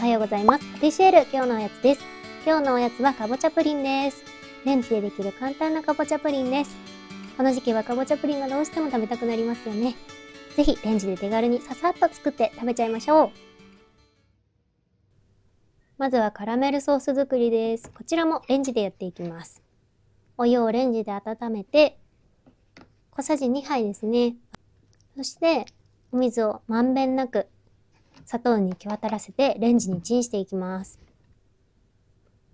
おはようございます。パティシエル、今日のおやつです。今日のおやつはかぼちゃプリンです。レンジでできる簡単なかぼちゃプリンです。この時期はかぼちゃプリンがどうしても食べたくなりますよね。ぜひレンジで手軽にささっと作って食べちゃいましょう。まずはカラメルソース作りです。こちらもレンジでやっていきます。お湯をレンジで温めて、小さじ2杯ですね。そして、お水をまんべんなく砂糖に行き渡らせてレンジにチンしていきます。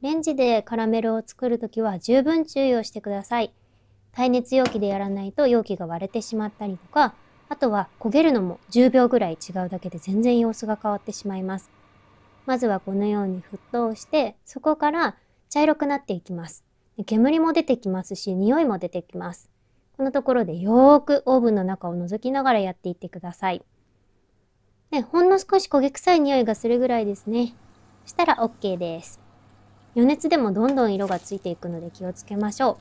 レンジでカラメルを作るときは十分注意をしてください。耐熱容器でやらないと容器が割れてしまったりとか、あとは焦げるのも10秒ぐらい違うだけで全然様子が変わってしまいます。まずはこのように沸騰して、そこから茶色くなっていきます。煙も出てきますし、匂いも出てきます。このところでよーくオーブンの中を覗きながらやっていってください。ね、ほんの少し焦げ臭い匂いがするぐらいですね。したら OK です。余熱でもどんどん色がついていくので気をつけましょ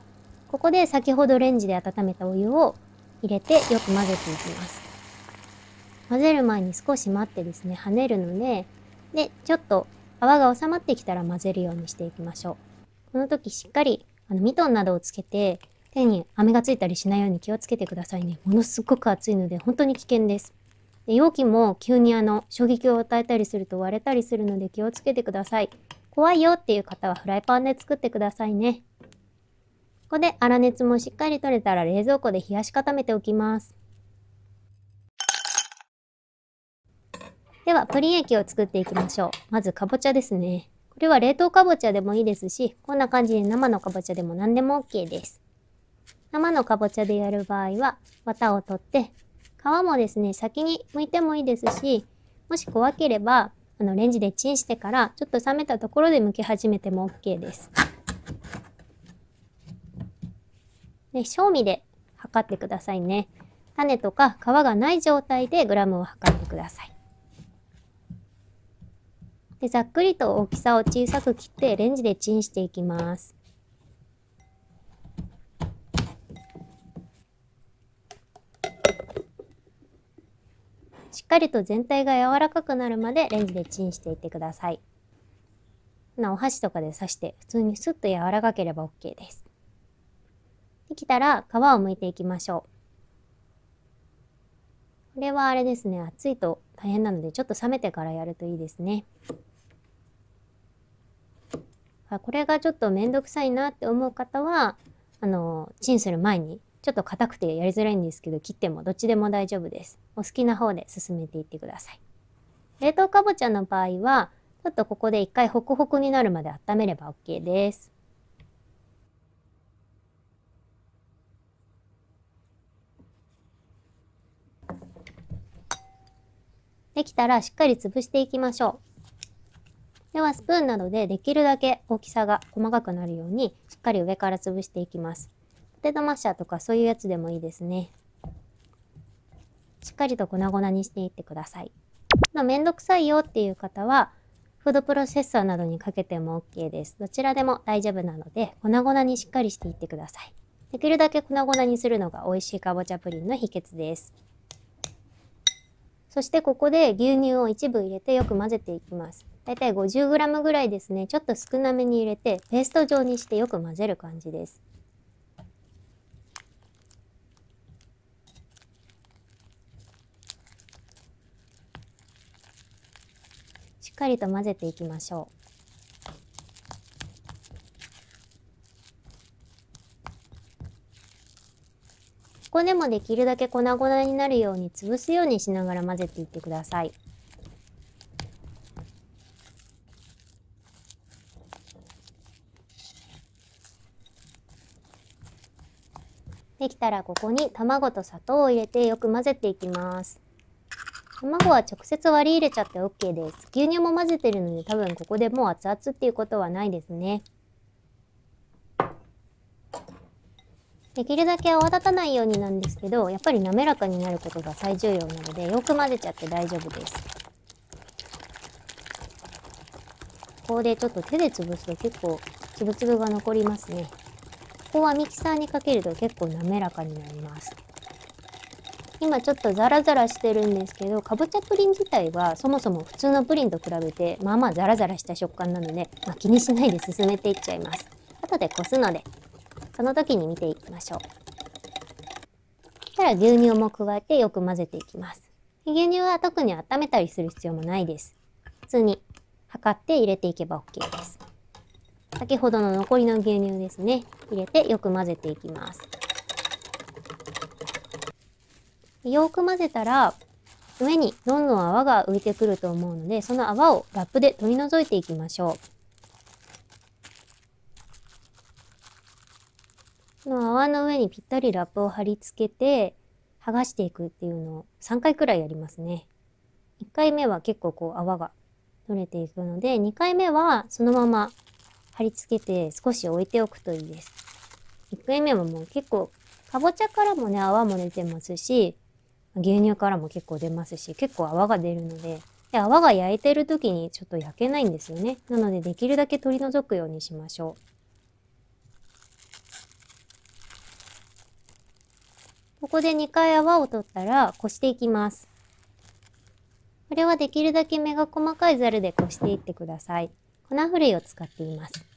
う。ここで先ほどレンジで温めたお湯を入れてよく混ぜていきます。混ぜる前に少し待ってですね、跳ねるので、で、ちょっと泡が収まってきたら混ぜるようにしていきましょう。この時しっかりあのミトンなどをつけて手に飴がついたりしないように気をつけてくださいね。ものすごく熱いので本当に危険です。で容器も急にあの衝撃を与えたりすると割れたりするので気をつけてください。怖いよっていう方はフライパンで作ってくださいね。ここで粗熱もしっかり取れたら冷蔵庫で冷やし固めておきます。では、プリン液を作っていきましょう。まず、かぼちゃですね。これは冷凍かぼちゃでもいいですし、こんな感じで生のかぼちゃでも何でも OK です。生のかぼちゃでやる場合は、綿を取って皮もですね、先に剥いてもいいですし、もし怖ければ、あのレンジでチンしてから、ちょっと冷めたところで剥き始めても OK です。で賞味で測ってくださいね。種とか皮がない状態でグラムを測ってください。でざっくりと大きさを小さく切ってレンジでチンしていきます。っかりと全体が柔らかくなるまでレンジでチンしていってください。なお箸とかで刺して普通にスッと柔らかければ OK です。できたら皮を剥いていきましょう。これはあれですね、熱いと大変なのでちょっと冷めてからやるといいですね。これがちょっとめんどくさいなって思う方は、あの、チンする前にちょっと硬くてやりづらいんですけど切ってもどっちでも大丈夫です。お好きな方で進めていってください。冷凍かぼちゃの場合はちょっとここで一回ホクホクになるまで温めれば OK です。できたらしっかり潰していきましょう。ではスプーンなどでできるだけ大きさが細かくなるようにしっかり上から潰していきます。手玉車とかそういうやつでもいいですね。しっかりと粉々にしていってください。めんどくさいよっていう方は、フードプロセッサーなどにかけても OK です。どちらでも大丈夫なので、粉々にしっかりしていってください。できるだけ粉々にするのが美味しいかぼちゃプリンの秘訣です。そしてここで牛乳を一部入れてよく混ぜていきます。だいたい 50g ぐらいですね。ちょっと少なめに入れて、ペースト状にしてよく混ぜる感じです。っかりと混ぜていきましょう。ここでもできるだけ粉々になるように潰すようにしながら混ぜていってください。できたらここに卵と砂糖を入れてよく混ぜていきます。卵は直接割り入れちゃって OK です。牛乳も混ぜてるので多分ここでもう熱々っていうことはないですね。できるだけ泡立たないようになんですけど、やっぱり滑らかになることが最重要なので、よく混ぜちゃって大丈夫です。ここでちょっと手で潰すと結構つぶつぶが残りますね。ここはミキサーにかけると結構滑らかになります。今ちょっとザラザラしてるんですけど、かぼちゃプリン自体はそもそも普通のプリンと比べて、まあまあザラザラした食感なので、まあ、気にしないで進めていっちゃいます。後でこすので、その時に見ていきましょう。たら牛乳も加えてよく混ぜていきます。牛乳は特に温めたりする必要もないです。普通に測って入れていけば OK です。先ほどの残りの牛乳ですね。入れてよく混ぜていきます。よく混ぜたら、上にどんどん泡が浮いてくると思うので、その泡をラップで取り除いていきましょう。の泡の上にぴったりラップを貼り付けて、剥がしていくっていうのを3回くらいやりますね。1回目は結構こう泡が取れていくので、2回目はそのまま貼り付けて少し置いておくといいです。1回目はもう結構、かぼちゃからもね、泡も出てますし、牛乳からも結構出ますし、結構泡が出るので、で泡が焼いてる時にちょっと焼けないんですよね。なのでできるだけ取り除くようにしましょう。ここで2回泡を取ったら、こしていきます。これはできるだけ目が細かいザルでこしていってください。粉ふるいを使っています。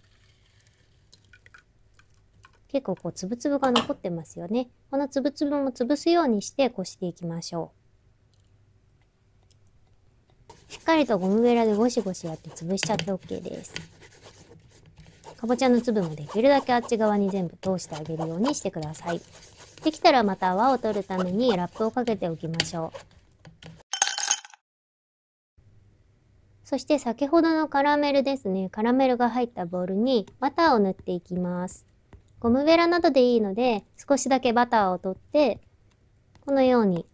結構こう粒々が残ってますよね。この粒々も潰すようにしてこしていきましょう。しっかりとゴムベラでゴシゴシやって潰しちゃって OK です。かぼちゃの粒もできるだけあっち側に全部通してあげるようにしてください。できたらまた泡を取るためにラップをかけておきましょう。そして先ほどのカラメルですね。カラメルが入ったボウルにバターを塗っていきます。ゴムベラなどでいいので、少しだけバターを取って、このように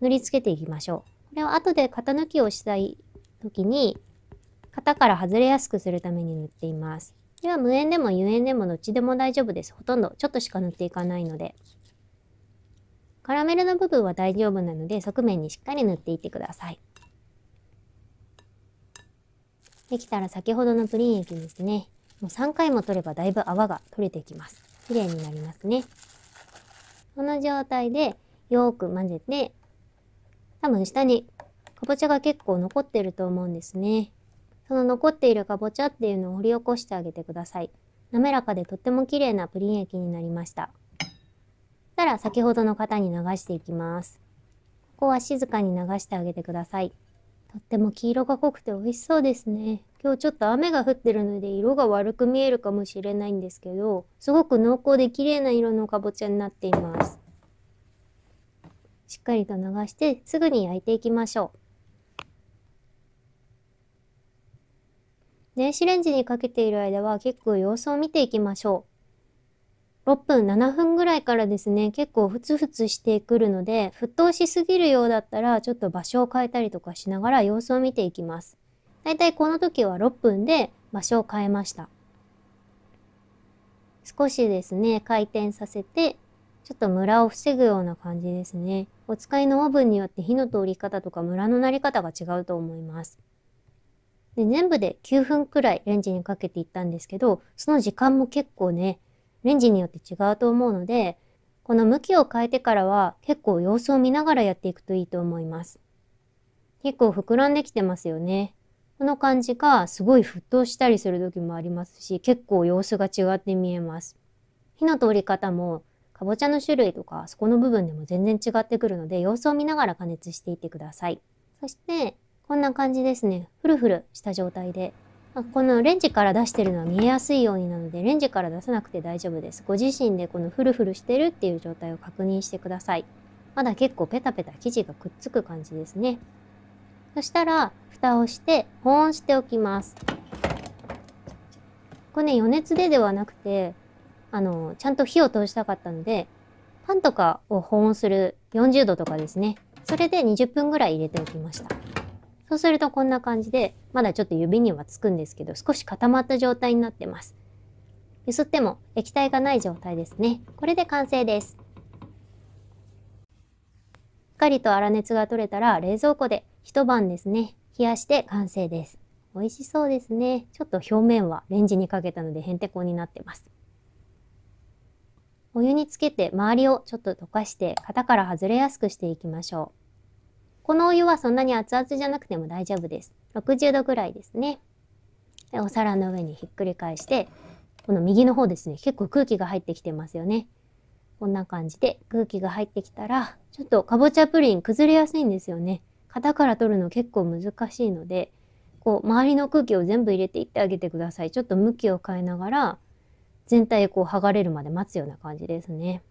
塗りつけていきましょう。これは後で型抜きをしたい時に、型から外れやすくするために塗っています。では無塩でも有塩でもどっちでも大丈夫です。ほとんどちょっとしか塗っていかないので。カラメルの部分は大丈夫なので側面にしっかり塗っていってください。できたら先ほどのプリン液ですね。もう3回も取ればだいぶ泡が取れてきます。綺麗になりますね。この状態でよーく混ぜて、多分下にかぼちゃが結構残ってると思うんですね。その残っているかぼちゃっていうのを掘り起こしてあげてください。滑らかでとっても綺麗なプリン液になりました。たら先ほどの型に流していきます。ここは静かに流してあげてください。とっても黄色が濃くて美味しそうですね。今日ちょっと雨が降ってるので色が悪く見えるかもしれないんですけど、すごく濃厚で綺麗な色のかぼちゃになっています。しっかりと流してすぐに焼いていきましょう。電子レンジにかけている間は結構様子を見ていきましょう。6分、7分ぐらいからですね、結構ふつふつしてくるので、沸騰しすぎるようだったら、ちょっと場所を変えたりとかしながら様子を見ていきます。だいたいこの時は6分で場所を変えました。少しですね、回転させて、ちょっとムラを防ぐような感じですね。お使いのオーブンによって火の通り方とかムラのなり方が違うと思います。で全部で9分くらいレンジにかけていったんですけど、その時間も結構ね、レンジによって違うと思うので、この向きを変えてからは結構様子を見ながらやっていくといいと思います。結構膨らんできてますよね。この感じがすごい沸騰したりする時もありますし、結構様子が違って見えます。火の通り方も、かぼちゃの種類とか、そこの部分でも全然違ってくるので、様子を見ながら加熱していってください。そして、こんな感じですね。ふるふるした状態で。このレンジから出してるのは見えやすいようになので、レンジから出さなくて大丈夫です。ご自身でこのふるふるしてるっていう状態を確認してください。まだ結構ペタペタ生地がくっつく感じですね。そしたら、蓋をして保温しておきます。これね、余熱でではなくて、あの、ちゃんと火を通したかったので、パンとかを保温する40度とかですね。それで20分ぐらい入れておきました。そうするとこんな感じで、まだちょっと指にはつくんですけど、少し固まった状態になってます。ゆすっても液体がない状態ですね。これで完成です。しっかりと粗熱が取れたら冷蔵庫で一晩ですね、冷やして完成です。美味しそうですね。ちょっと表面はレンジにかけたのでへんてこになってます。お湯につけて周りをちょっと溶かして型から外れやすくしていきましょう。このお湯はそんなに熱々じゃなくても大丈夫です。60度ぐらいですね。でお皿の上にひっくり返して、この右の方ですね、結構空気が入ってきてますよね。こんな感じで空気が入ってきたら、ちょっとかぼちゃプリン崩れやすいんですよね。型から取るの結構難しいのでこう周りの空気を全部入れていってあげてくださいちょっと向きを変えながら全体こう剥がれるまで待つような感じですね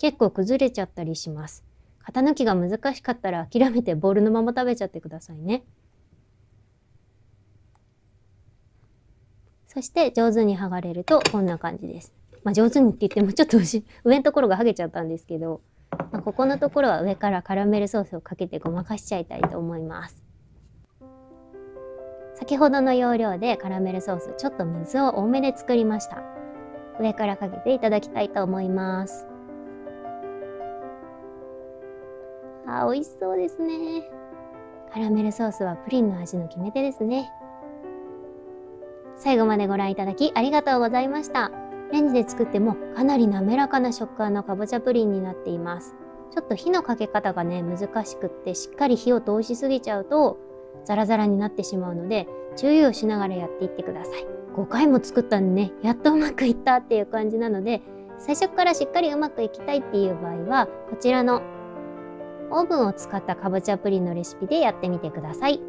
結構崩れちゃったりします型抜きが難しかったら諦めてボールのまま食べちゃってくださいねそして上手に剥がれるとこんな感じですまあ上手にって言ってもちょっと上のところが剥げちゃったんですけどまあ、ここのところは上からカラメルソースをかけてごまかしちゃいたいと思います先ほどの要領でカラメルソースちょっと水を多めで作りました上からかけていただきたいと思いますあ美味しそうですねカラメルソースはプリンの味の決め手ですね最後までご覧いただきありがとうございました。レンジで作ってもかなり滑らかな食感のかぼちゃプリンになっています。ちょっと火のかけ方がね、難しくってしっかり火を通しすぎちゃうとザラザラになってしまうので注意をしながらやっていってください。5回も作ったんでね、やっとうまくいったっていう感じなので最初からしっかりうまくいきたいっていう場合はこちらのオーブンを使ったかぼちゃプリンのレシピでやってみてください。